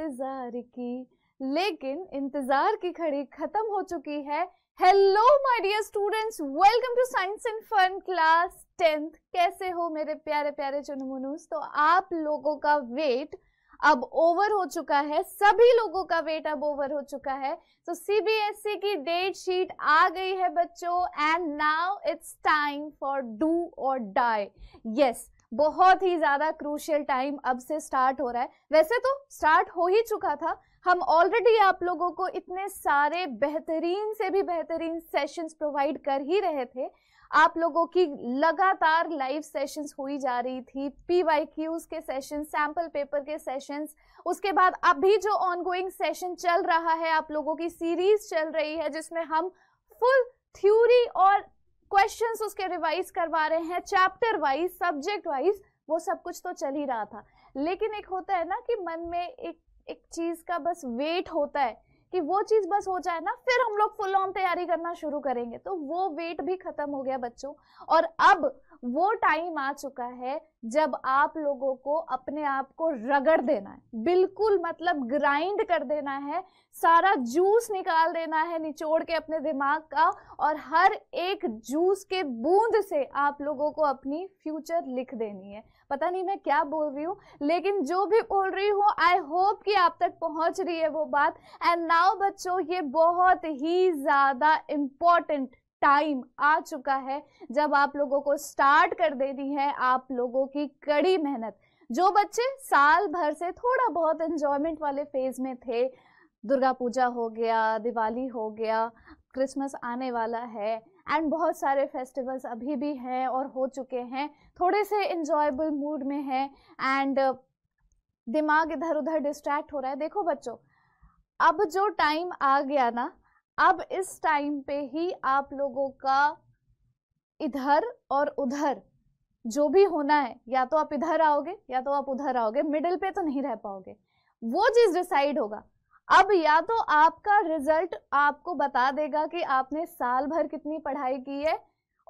इंतजार की लेकिन इंतजार की खड़ी खत्म हो चुकी है hello my dear students welcome to science and fun class tenth कैसे हो मेरे प्यारे प्यारे चुनमुनूस तो आप लोगों का वेट अब ओवर हो चुका है सभी लोगों का वेट अब ओवर हो चुका है तो सीबीएसई e की डेट शीट आ गई है बच्चों and now it's time for do or die yes बहुत ही ज़्यादा क्रूशियल टाइम अब से स्टार्ट हो रहा है वैसे तो स्टार्ट हो ही चुका था हम ऑलरेडी आप लोगों को इतने सारे बेहतरीन से भी बेहतरीन सेशंस प्रोवाइड कर ही रहे थे आप लोगों की लगातार लाइव सेशंस हुई जा रही थी पी वाई क्यूज के सेशन सैम्पल पेपर के सेशंस उसके बाद अभी जो ऑनगोइंग सेशन चल रहा है आप लोगों की सीरीज चल रही है जिसमें हम फुल थ्योरी और क्वेश्चन उसके रिवाइज करवा रहे हैं चैप्टर वाइज सब्जेक्ट वाइज वो सब कुछ तो चल ही रहा था लेकिन एक होता है ना कि मन में एक एक चीज का बस वेट होता है कि वो चीज़ बस हो जाए ना फिर हम लोग फुल ऑन तैयारी करना शुरू करेंगे तो वो वेट भी खत्म हो गया बच्चों और अब वो टाइम आ चुका है जब आप लोगों को अपने आप को रगड़ देना है बिल्कुल मतलब ग्राइंड कर देना है सारा जूस निकाल देना है निचोड़ के अपने दिमाग का और हर एक जूस के बूंद से आप लोगों को अपनी फ्यूचर लिख देनी है पता नहीं मैं क्या बोल रही हूँ लेकिन जो भी बोल रही हूँ आई होप कि आप तक पहुँच रही है वो बात एंड नाउ बच्चों ये बहुत ही ज़्यादा इम्पॉर्टेंट टाइम आ चुका है जब आप लोगों को स्टार्ट कर देनी है आप लोगों की कड़ी मेहनत जो बच्चे साल भर से थोड़ा बहुत एंजॉयमेंट वाले फेज में थे दुर्गा पूजा हो गया दिवाली हो गया क्रिसमस आने वाला है एंड बहुत सारे फेस्टिवल्स अभी भी हैं और हो चुके हैं थोड़े से इन्जॉयबल मूड में है एंड दिमाग इधर उधर डिस्ट्रैक्ट हो रहा है देखो बच्चों अब जो टाइम आ गया ना अब इस टाइम पे ही आप लोगों का इधर और उधर जो भी होना है या तो आप इधर आओगे या तो आप उधर आओगे मिडिल पे तो नहीं रह पाओगे वो चीज़ डिसाइड होगा अब या तो आपका रिजल्ट आपको बता देगा कि आपने साल भर कितनी पढ़ाई की है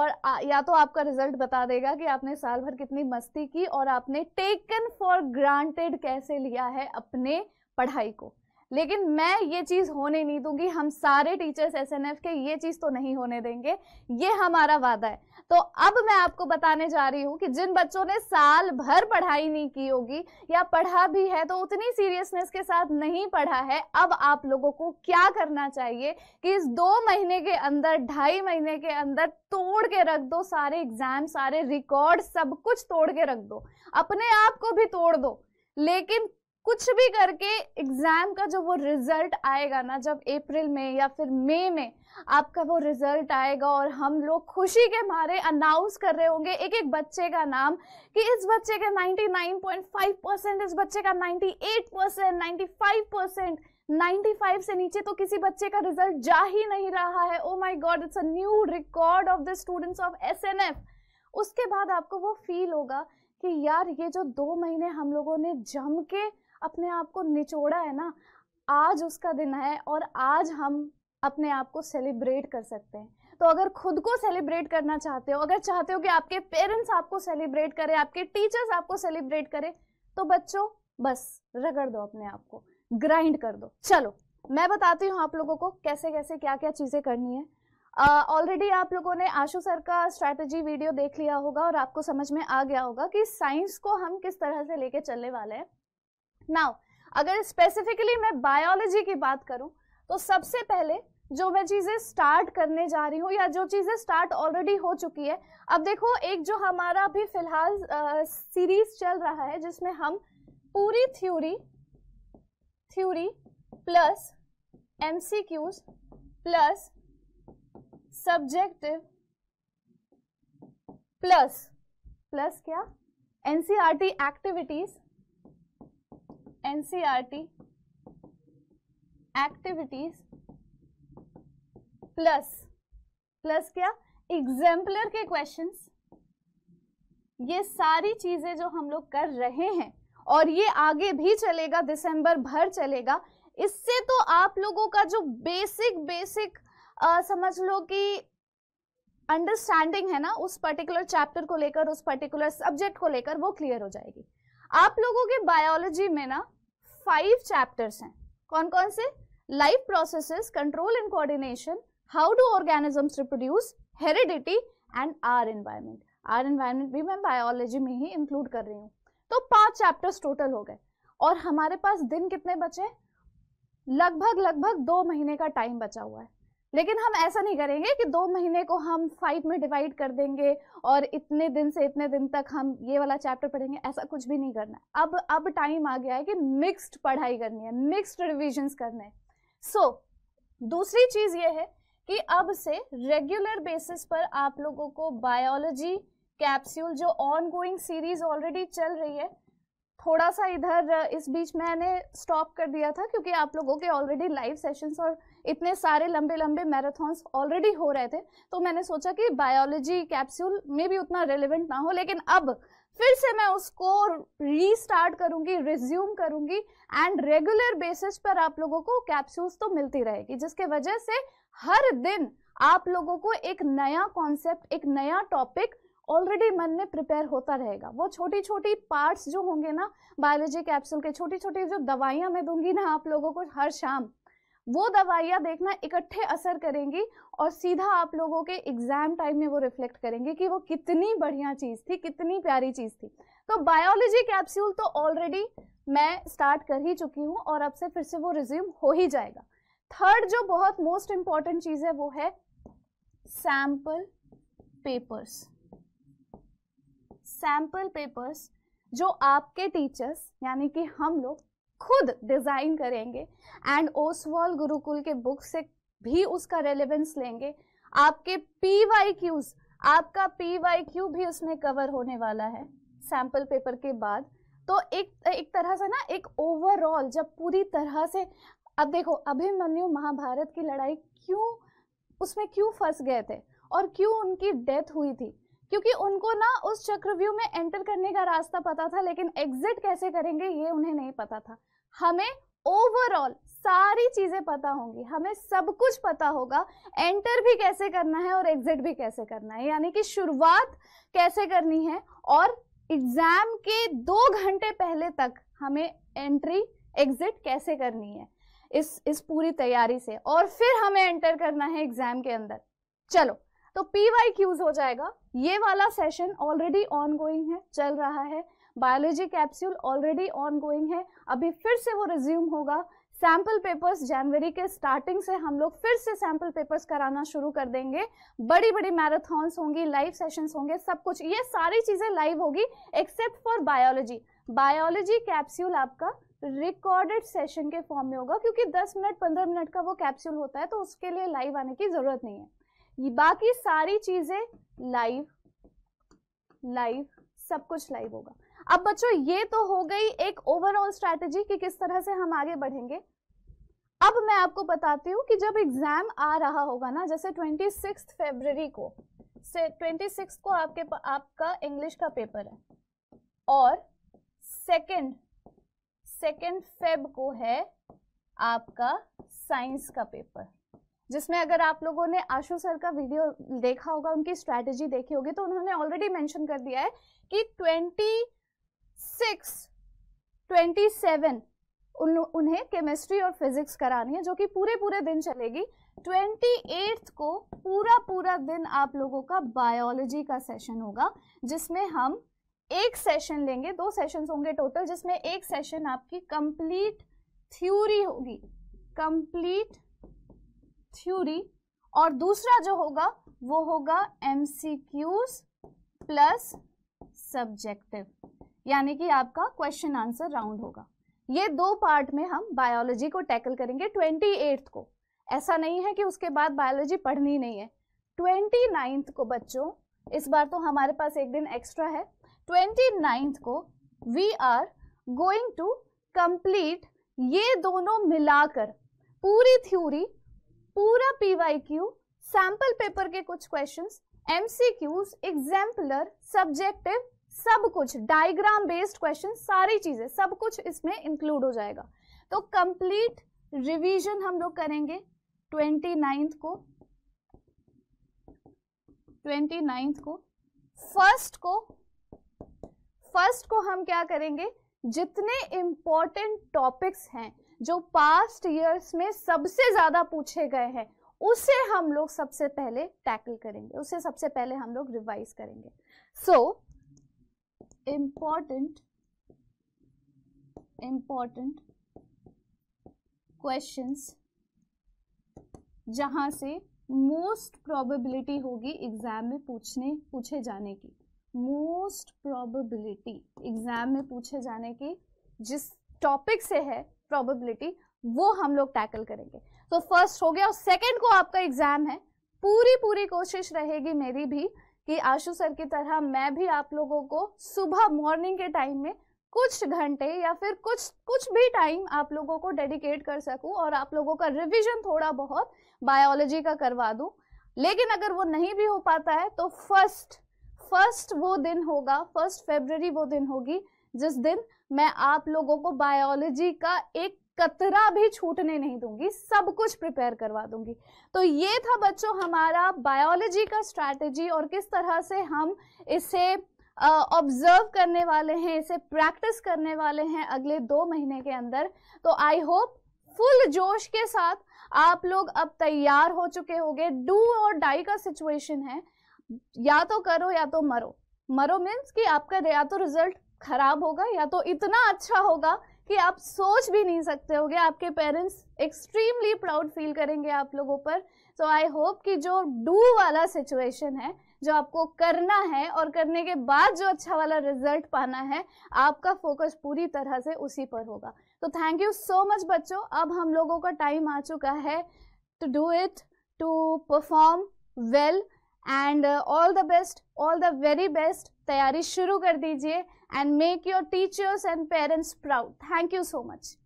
और या तो आपका रिजल्ट बता देगा कि आपने साल भर कितनी मस्ती की और आपने टेकन फॉर ग्रांटेड कैसे लिया है अपने पढ़ाई को लेकिन मैं ये चीज़ होने नहीं दूंगी हम सारे टीचर्स एसएनएफ के ये चीज़ तो नहीं होने देंगे ये हमारा वादा है तो अब मैं आपको बताने जा रही हूँ कि जिन बच्चों ने साल भर पढ़ाई नहीं की होगी या पढ़ा भी है तो उतनी सीरियसनेस के साथ नहीं पढ़ा है अब आप लोगों को क्या करना चाहिए कि इस दो महीने के अंदर ढाई महीने के अंदर तोड़ के रख दो सारे एग्जाम सारे रिकॉर्ड सब कुछ तोड़ के रख दो अपने आप को भी तोड़ दो लेकिन कुछ भी करके एग्ज़ाम का जो वो रिज़ल्ट आएगा ना जब अप्रैल में या फिर मई में आपका वो रिज़ल्ट आएगा और हम लोग खुशी के मारे अनाउंस कर रहे होंगे एक एक बच्चे का नाम कि इस बच्चे का 99.5 परसेंट इस बच्चे का 98 परसेंट नाइन्टी परसेंट 95 से नीचे तो किसी बच्चे का रिजल्ट जा ही नहीं रहा है oh my god it's a new record of the students of एस उसके बाद आपको वो फील होगा कि यार ये जो दो महीने हम लोगों ने जम के अपने आप को निचोड़ा है ना आज उसका दिन है और आज हम अपने आप को सेलिब्रेट कर सकते हैं तो अगर खुद को सेलिब्रेट करना चाहते हो अगर चाहते हो कि आपके पेरेंट्स आपको सेलिब्रेट करें आपके टीचर्स आपको सेलिब्रेट करें तो बच्चों बस रगड़ दो अपने आप को ग्राइंड कर दो चलो मैं बताती हूँ आप लोगों को कैसे कैसे क्या क्या चीज़ें करनी है ऑलरेडी uh, आप लोगों ने आशु सर का स्ट्रैटेजी वीडियो देख लिया होगा और आपको समझ में आ गया होगा कि साइंस को हम किस तरह से लेके चलने वाले हैं नाउ अगर स्पेसिफिकली मैं बायोलॉजी की बात करूं तो सबसे पहले जो मैं चीज़ें स्टार्ट करने जा रही हूँ या जो चीज़ें स्टार्ट ऑलरेडी हो चुकी है अब देखो एक जो हमारा अभी फिलहाल सीरीज चल रहा है जिसमें हम पूरी theory theory plus MCQs plus subjective plus plus क्या NCERT activities NCERT activities plus plus क्या एग्जाम्पलर के क्वेश्चंस ये सारी चीजें जो हम लोग कर रहे हैं और ये आगे भी चलेगा दिसंबर भर चलेगा इससे तो आप लोगों का जो बेसिक बेसिक आ, समझ लो कि अंडरस्टैंडिंग है ना उस पर्टिकुलर चैप्टर को लेकर उस पर्टिकुलर सब्जेक्ट को लेकर वो क्लियर हो जाएगी आप लोगों के बायोलॉजी में ना फाइव चैप्टर्स हैं कौन कौन से life processes control and coordination how do organisms reproduce heredity and our environment our environment भी मैं बायोलॉजी में ही इंक्लूड कर रही हूँ तो पांच चैप्टर्स टोटल हो गए और हमारे पास दिन कितने बचे लगभग लगभग दो महीने का टाइम बचा हुआ है लेकिन हम ऐसा नहीं करेंगे कि दो महीने को हम फाइव में डिवाइड कर देंगे और इतने दिन से इतने दिन तक हम ये वाला चैप्टर पढ़ेंगे ऐसा कुछ भी नहीं करना है अब अब टाइम आ गया है कि मिक्स्ड पढ़ाई करनी है मिक्स्ड रिविजन्स करने सो so, दूसरी चीज़ ये है कि अब से रेगुलर बेसिस पर आप लोगों को बायोलॉजी कैप्सूल जो गोइंग सीरीज ऑलरेडी चल रही है थोड़ा सा इधर इस बीच मैंने स्टॉप कर दिया था क्योंकि आप लोगों के ऑलरेडी लाइव सेशंस और इतने सारे लंबे लंबे मैराथॉन्स ऑलरेडी हो रहे थे तो मैंने सोचा कि बायोलॉजी कैप्सूल में भी उतना रेलिवेंट ना हो लेकिन अब फिर से मैं उसको रीस्टार्ट करूंगी रिज्यूम करूंगी एंड रेगुलर बेसिस पर आप लोगों को कैप्सूल्स तो मिलती रहेगी जिसके वजह से हर दिन आप लोगों को एक नया कॉन्सेप्ट एक नया टॉपिक ऑलरेडी मन में प्रिपेयर होता रहेगा वो छोटी छोटी पार्ट्स जो होंगे ना बायोलॉजी कैप्सूल के छोटी छोटी जो दवाइयाँ मैं दूंगी ना आप लोगों को हर शाम वो दवाइयाँ देखना इकट्ठे असर करेंगी और सीधा आप लोगों के एग्जाम टाइम में वो रिफ्लेक्ट करेंगे कि वो कितनी बढ़िया चीज़ थी कितनी प्यारी चीज़ थी तो बायोलॉजी कैप्सूल तो ऑलरेडी मैं स्टार्ट कर ही चुकी हूँ और अब से फिर से वो रिज्यूम हो ही जाएगा थर्ड जो बहुत मोस्ट इम्पॉर्टेंट चीज़ है वो है सैम्पल पेपर्स सैम्पल पेपर्स जो आपके टीचर्स यानी कि हम लोग खुद डिज़ाइन करेंगे एंड ओसवाल गुरुकुल के बुक से भी उसका रेलेवेंस लेंगे आपके पी वाई क्यूज आपका पी वाई क्यू भी उसमें कवर होने वाला है सैम्पल पेपर के बाद तो एक एक तरह से ना एक ओवरऑल जब पूरी तरह से अब देखो अभिमन्यु महाभारत की लड़ाई क्यों उसमें क्यों फंस गए थे और क्यों उनकी डेथ हुई थी क्योंकि उनको ना उस चक्रव्यूह में एंटर करने का रास्ता पता था लेकिन एग्जिट कैसे करेंगे ये उन्हें नहीं पता था हमें ओवरऑल सारी चीजें पता होंगी हमें सब कुछ पता होगा एंटर भी कैसे करना है और एग्जिट भी कैसे करना है यानी कि शुरुआत कैसे करनी है और एग्जाम के दो घंटे पहले तक हमें एंट्री एग्जिट कैसे करनी है इस इस पूरी तैयारी से और फिर हमें एंटर करना है एग्जाम के अंदर चलो तो पी वाई क्यूज हो जाएगा ये वाला सेशन ऑलरेडी ऑन गोइंग है चल रहा है biology capsule already ongoing है अभी फिर से वो रिज्यूम होगा सैम्पल पेपर्स जनवरी के स्टार्टिंग से हम लोग फिर से सैम्पल पेपर्स कराना शुरू कर देंगे बड़ी बड़ी मैराथॉन्स होंगी लाइव सेशंस होंगे सब कुछ ये सारी चीज़ें लाइव होगी except for biology biology capsule आपका रिकॉर्डेड सेशन के फॉर्म में होगा क्योंकि 10 मिनट 15 मिनट का वो कैप्सूल होता है तो उसके लिए लाइव आने की ज़रूरत नहीं है ये बाकी सारी चीजें लाइव लाइव सब कुछ लाइव होगा अब बच्चों ये तो हो गई एक ओवरऑल स्ट्रैटेजी कि किस तरह से हम आगे बढ़ेंगे अब मैं आपको बताती हूँ कि जब एग्जाम आ रहा होगा ना जैसे ट्वेंटी सिक्स फेबररी को से ट्वेंटी सिक्स को आपके आपका इंग्लिश का पेपर है और सेकंड सेकंड फेब को है आपका साइंस का पेपर जिसमें अगर आप लोगों ने आशु सर का वीडियो देखा होगा उनकी स्ट्रैटेजी देखी होगी तो उन्होंने ऑलरेडी मेंशन कर दिया है कि 26, 27 उन, उन्हें केमिस्ट्री और फिजिक्स करानी है जो कि पूरे पूरे दिन चलेगी ट्वेंटी एट्थ को पूरा पूरा दिन आप लोगों का बायोलॉजी का सेशन होगा जिसमें हम एक सेशन लेंगे दो सेशन होंगे टोटल जिसमें एक सेशन आपकी कंप्लीट थ्यूरी होगी कंप्लीट थ्योरी और दूसरा जो होगा वो होगा एमसीक्यूज प्लस सब्जेक्टिव यानी कि आपका क्वेश्चन आंसर राउंड होगा ये दो पार्ट में हम बायोलॉजी को टैकल करेंगे ट्वेंटी एट्थ को ऐसा नहीं है कि उसके बाद बायोलॉजी पढ़नी नहीं है ट्वेंटी नाइन्थ को बच्चों इस बार तो हमारे पास एक दिन एक्स्ट्रा है ट्वेंटी नाइन्थ को we are going to complete ये दोनों मिलाकर पूरी थ्योरी पूरा पीवाईक्यू सैंपल पेपर के कुछ क्वेश्चंस एमसीक्यूज एग्जाम्पलर सब्जेक्टिव सब कुछ डायग्राम बेस्ड क्वेश्चन सारी चीजें सब कुछ इसमें इंक्लूड हो जाएगा तो कंप्लीट रिवीजन हम लोग करेंगे ट्वेंटी नाइन्थ को ट्वेंटी नाइन्थ को फर्स्ट को फर्स्ट को हम क्या करेंगे जितने इम्पॉर्टेंट टॉपिक्स हैं जो पास्ट ईयर्स में सबसे ज्यादा पूछे गए हैं उसे हम लोग सबसे पहले टैकल करेंगे उसे सबसे पहले हम लोग रिवाइज करेंगे सो इम्पॉर्टेंट इम्पॉर्टेंट क्वेश्चंस जहां से मोस्ट प्रोबेबिलिटी होगी एग्जाम में पूछने पूछे जाने की मोस्ट प्रोबेबिलिटी एग्जाम में पूछे जाने की जिस टॉपिक से है प्रोबेबिलिटी वो हम लोग टैकल करेंगे तो फर्स्ट हो गया और सेकेंड को आपका एग्जाम है पूरी पूरी कोशिश रहेगी मेरी भी कि आशु सर की तरह मैं भी आप लोगों को सुबह मॉर्निंग के टाइम में कुछ घंटे या फिर कुछ कुछ भी टाइम आप लोगों को डेडिकेट कर सकूं और आप लोगों का रिवीजन थोड़ा बहुत बायोलॉजी का करवा दूं लेकिन अगर वो नहीं भी हो पाता है तो फर्स्ट फर्स्ट वो दिन होगा फर्स्ट फेबररी वो दिन होगी जिस दिन मैं आप लोगों को बायोलॉजी का एक कतरा भी छूटने नहीं दूंगी सब कुछ प्रिपेयर करवा दूंगी तो ये था बच्चों हमारा बायोलॉजी का स्ट्रैटेजी और किस तरह से हम इसे ऑब्जर्व uh, करने वाले हैं इसे प्रैक्टिस करने वाले हैं अगले दो महीने के अंदर तो आई होप फुल जोश के साथ आप लोग अब तैयार हो चुके होंगे डू और डाई का सिचुएशन है या तो करो या तो मरो मरो मीन्स कि आपका या तो रिजल्ट खराब होगा या तो इतना अच्छा होगा कि आप सोच भी नहीं सकते होगे आपके पेरेंट्स एक्सट्रीमली प्राउड फील करेंगे आप लोगों पर सो आई होप कि जो डू वाला सिचुएशन है जो आपको करना है और करने के बाद जो अच्छा वाला रिजल्ट पाना है आपका फोकस पूरी तरह से उसी पर होगा तो थैंक यू सो मच बच्चों अब हम लोगों का टाइम आ चुका है to do it to perform well and uh, all the best all the very best तैयारी शुरू and make your teachers and parents proud thank you so much